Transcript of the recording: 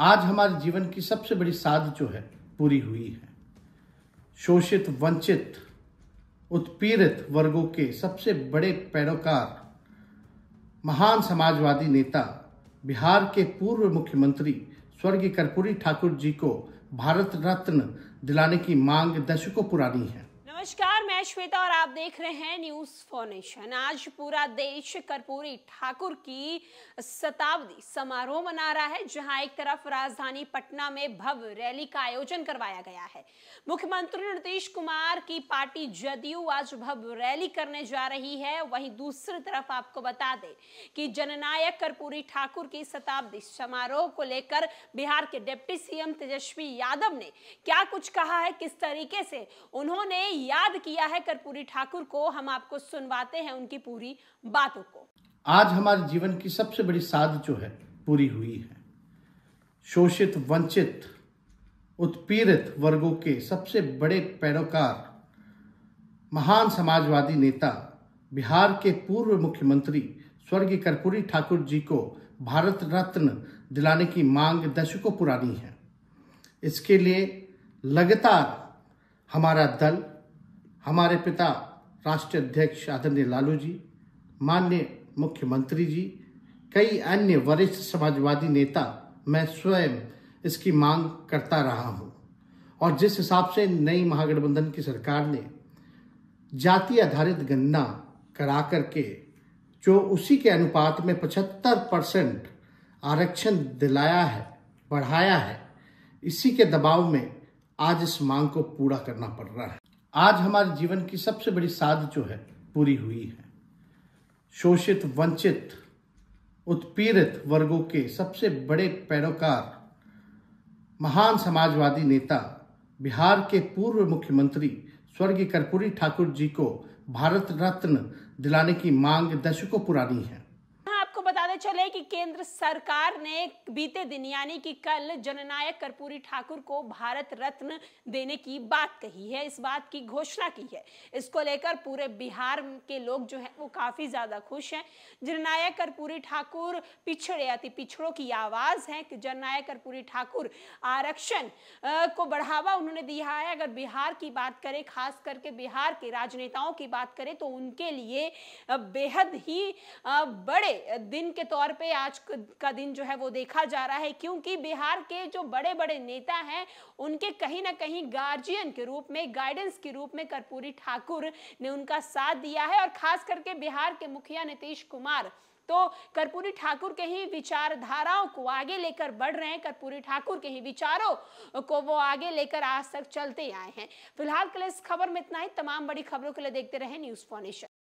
आज हमारे जीवन की सबसे बड़ी साध जो है पूरी हुई है शोषित वंचित उत्पीड़ित वर्गों के सबसे बड़े पैरोकार महान समाजवादी नेता बिहार के पूर्व मुख्यमंत्री स्वर्गीय कर्पूरी ठाकुर जी को भारत रत्न दिलाने की मांग दशकों पुरानी है नमस्कार मैं श्वेता और आप देख रहे हैं न्यूज फॉर्नेशन आज पूरा देश कर्पूरी ठाकुर की शताब्दी समारोह मना रहा है जहां एक तरफ राजधानी पटना में भव्य रैली का आयोजन करवाया गया है मुख्यमंत्री नीतीश कुमार की पार्टी जदयू आज भव्य रैली करने जा रही है वहीं दूसरी तरफ आपको बता दें कि जननायक कर्पूरी ठाकुर की शताब्दी समारोह को लेकर बिहार के डिप्टी सीएम तेजस्वी यादव ने क्या कुछ कहा है किस तरीके से उन्होंने याद किया है कर्पूरी ठाकुर को हम आपको सुनवाते हैं उनकी पूरी बातों को आज हमारे जीवन की सबसे बड़ी साध जो है पूरी हुई है शोषित वंचित उत्पीड़ित वर्गों के सबसे बड़े पैरोकार महान समाजवादी नेता बिहार के पूर्व मुख्यमंत्री स्वर्गीय कर्पूरी ठाकुर जी को भारत रत्न दिलाने की मांग दशकों पुरानी है इसके लिए लगातार हमारा दल हमारे पिता राष्ट्रीय अध्यक्ष आदरणीय लालू जी माननीय मुख्यमंत्री जी कई अन्य वरिष्ठ समाजवादी नेता मैं स्वयं इसकी मांग करता रहा हूँ और जिस हिसाब से नई महागठबंधन की सरकार ने जाति आधारित गणना करा करके जो उसी के अनुपात में 75 परसेंट आरक्षण दिलाया है बढ़ाया है इसी के दबाव में आज इस मांग को पूरा करना पड़ रहा है आज हमारे जीवन की सबसे बड़ी साध जो है पूरी हुई है शोषित वंचित उत्पीड़ित वर्गों के सबसे बड़े पैरोकार महान समाजवादी नेता बिहार के पूर्व मुख्यमंत्री स्वर्गीय कर्पूरी ठाकुर जी को भारत रत्न दिलाने की मांग दशकों पुरानी है बताते चले कि केंद्र सरकार ने बीते दिन यानी कि कल जननायक कर्पूरी ठाकुर को भारत रत्न देने की बात कही है इस बात की घोषणा की है इसको लेकर पूरे बिहार के लोग जो है वो काफी ज्यादा खुश हैं जननायक कर्पूरी ठाकुर पिछड़े अति पिछड़ों की आवाज है कि जननायक कर्पूरी ठाकुर आरक्षण को बढ़ावा उन्होंने दिया है अगर बिहार की बात करें खास करके बिहार के राजनेताओं की बात करें तो उनके लिए बेहद ही बड़े दिन के तौर पे आज का दिन जो है वो देखा जा रहा है क्योंकि बिहार के जो बड़े बड़े नेता हैं उनके कहीं ना कहीं गार्जियन के रूप में गाइडेंस के रूप में कर्पूरी ठाकुर ने उनका साथ दिया है और खास करके बिहार के मुखिया नीतीश कुमार तो कर्पूरी ठाकुर के ही विचारधाराओं को आगे लेकर बढ़ रहे हैं कर्पूरी ठाकुर के ही विचारों को वो आगे लेकर आज तक चलते आए हैं फिलहाल के लिए इस खबर में इतना ही तमाम बड़ी खबरों के लिए देखते रहे न्यूज फॉर्नेशन